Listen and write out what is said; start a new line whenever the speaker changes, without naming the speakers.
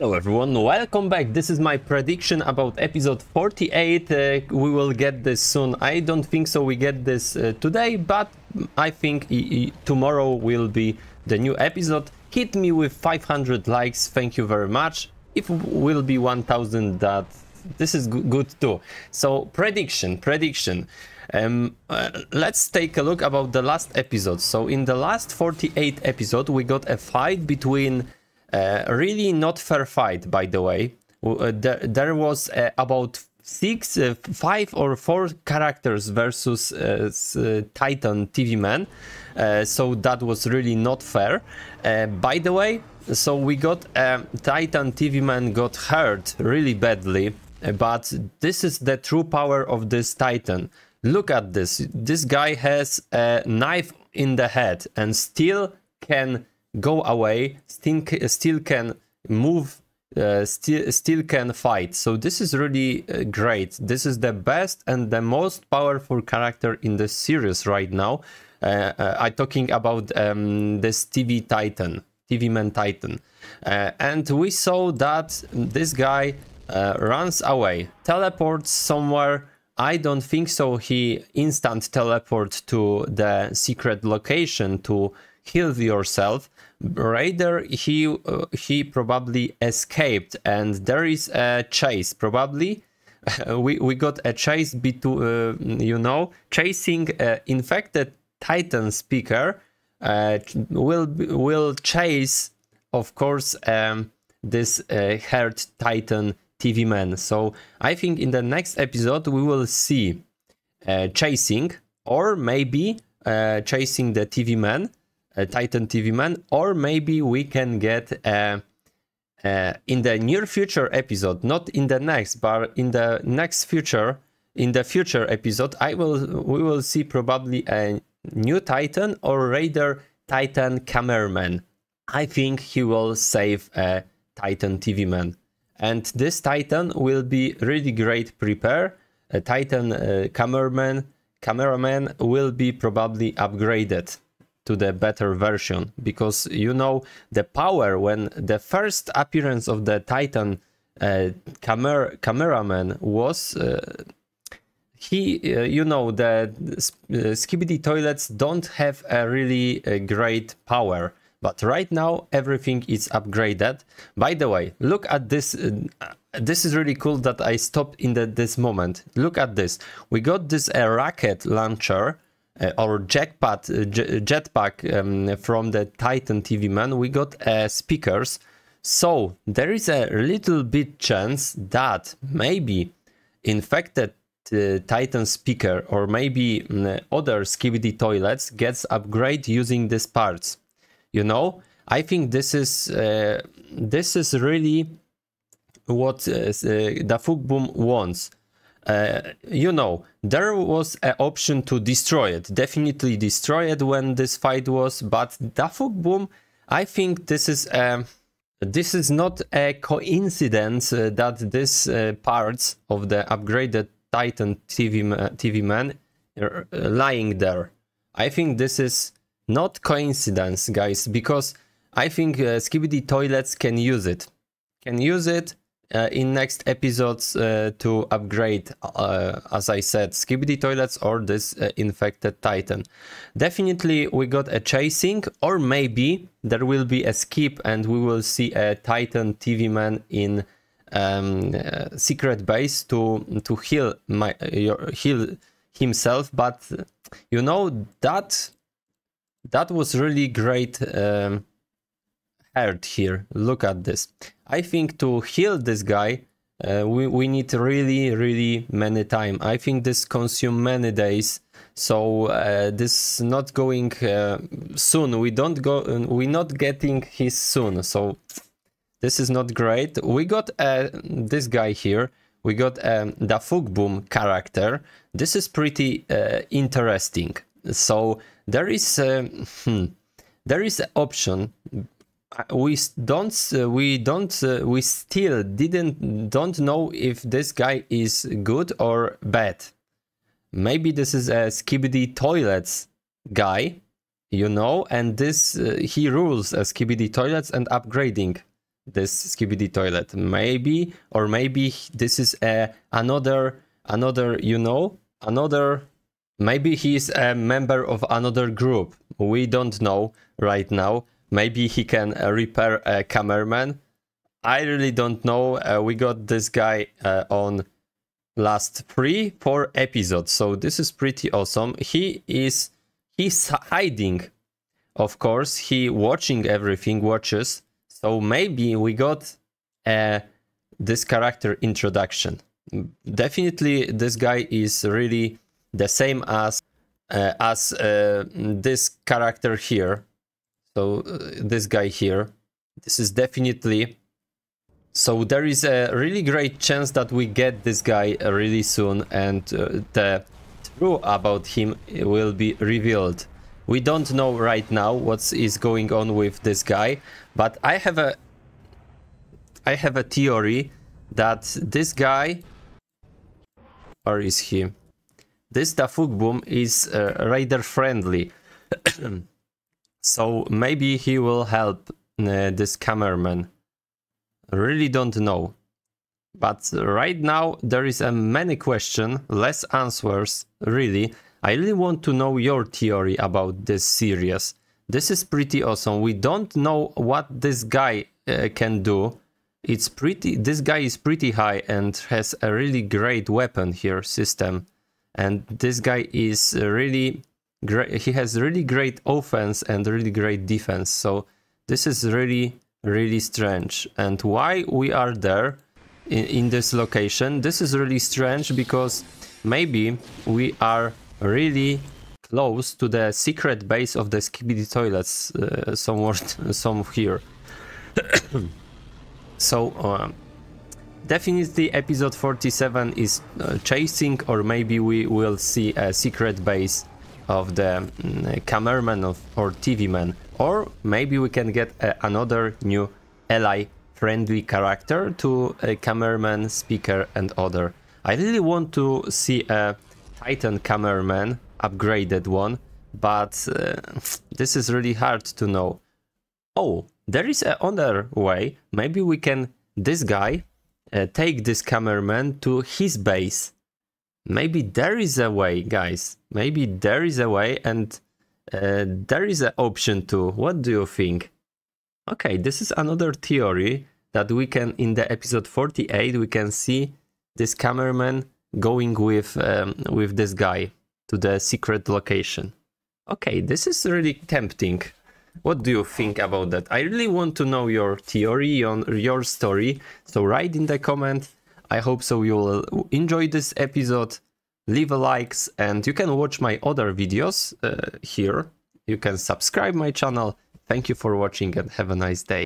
Hello everyone, welcome back. This is my prediction about episode 48. Uh, we will get this soon. I don't think so we get this uh, today, but I think tomorrow will be the new episode. Hit me with 500 likes. Thank you very much. If will be 1000 that this is good too. So prediction, prediction. Um, uh, let's take a look about the last episode. So in the last 48 episode, we got a fight between uh, really not fair fight, by the way. Uh, there, there, was uh, about six, uh, five or four characters versus Titan TV Man. so that was really not fair. by the way, so we got um, Titan TV Man got hurt really badly. But this is the true power of this Titan. Look at this. This guy has a knife in the head and still can go away, still, still can move, uh, still, still can fight. So this is really uh, great. This is the best and the most powerful character in the series right now. Uh, uh I'm talking about um, this TV Titan, TV Man Titan. Uh, and we saw that this guy uh, runs away, teleports somewhere, I don't think so. He instant teleport to the secret location to heal yourself raider he uh, he probably escaped and there is a chase probably we we got a chase between uh, you know chasing uh, infected titan speaker uh, will will chase of course um, this herd uh, titan tv man so i think in the next episode we will see chasing or maybe chasing the tv man a uh, Titan TV man, or maybe we can get a, uh, a, uh, in the near future episode, not in the next, but in the next future, in the future episode, I will we will see probably a new Titan or rather Titan cameraman. I think he will save a Titan TV man, and this Titan will be really great prepare. A Titan uh, cameraman cameraman will be probably upgraded to the better version because you know the power when the first appearance of the titan uh, cameraman was uh, he uh, you know the uh, skibidi toilets don't have a really uh, great power but right now everything is upgraded by the way look at this uh, this is really cool that i stopped in the, this moment look at this we got this a uh, rocket launcher uh, or jetpack, uh, uh, jetpack um, from the Titan TV man, we got uh, speakers. So there is a little bit chance that maybe infected uh, Titan speaker or maybe um, other skibidi toilets gets upgrade using these parts. You know, I think this is uh, this is really what uh, wants uh, you know, there was an option to destroy it, definitely destroy it when this fight was, but Dafuk Boom, I think this is a, um, this is not a coincidence uh, that these uh, parts of the upgraded Titan TV, uh, TV man are uh, lying there. I think this is not coincidence, guys, because I think uh, Skibidi Toilets can use it. Can use it uh, in next episodes uh, to upgrade, uh, as I said, skip the toilets or this uh, infected titan. Definitely we got a chasing or maybe there will be a skip and we will see a titan TV man in um, uh, secret base to to heal my uh, your, heal himself. But you know that that was really great. Um, hurt here. Look at this. I think to heal this guy, uh, we, we need really, really many time. I think this consume many days. So uh, this not going uh, soon. We don't go. Uh, we not getting his soon. So this is not great. We got uh, this guy here. We got um, the Fugboom character. This is pretty uh, interesting. So there is hmm, there is option we don't uh, we don't uh, we still didn't don't know if this guy is good or bad maybe this is a skibidi toilets guy you know and this uh, he rules as skibidi toilets and upgrading this skibidi toilet maybe or maybe this is a another another you know another maybe he's a member of another group we don't know right now Maybe he can uh, repair a cameraman. I really don't know. Uh, we got this guy uh, on last three, four episodes. So this is pretty awesome. He is he's hiding. Of course, he watching everything, watches. So maybe we got uh, this character introduction. Definitely, this guy is really the same as uh, as uh, this character here. So uh, this guy here, this is definitely... So there is a really great chance that we get this guy uh, really soon and uh, the truth about him will be revealed. We don't know right now what is going on with this guy, but I have a I have a theory that this guy or is he? This Dafuk Boom is uh, rather friendly. So maybe he will help uh, this cameraman. Really don't know. But right now there is a many question, less answers, really. I really want to know your theory about this series. This is pretty awesome. We don't know what this guy uh, can do. It's pretty, this guy is pretty high and has a really great weapon here, system. And this guy is really great, he has really great offense and really great defense. So this is really, really strange. And why we are there in, in this location, this is really strange because maybe we are really close to the secret base of the skibidi toilets uh, somewhere some here so um, definitely episode 47 is uh, chasing or maybe we will see a secret base of the mm, cameraman of, or TV man. Or maybe we can get uh, another new ally friendly character to a cameraman, speaker and other. I really want to see a Titan cameraman, upgraded one, but uh, this is really hard to know. Oh, there is another way. Maybe we can, this guy, uh, take this cameraman to his base maybe there is a way, guys. Maybe there is a way and uh, there is an option too. What do you think? Okay, this is another theory that we can, in the episode 48, we can see this cameraman going with, um, with this guy to the secret location. Okay, this is really tempting. What do you think about that? I really want to know your theory, on your story. So write in the comment I hope so you will uh, enjoy this episode. Leave a likes and you can watch my other videos uh, here. You can subscribe my channel. Thank you for watching and have a nice day.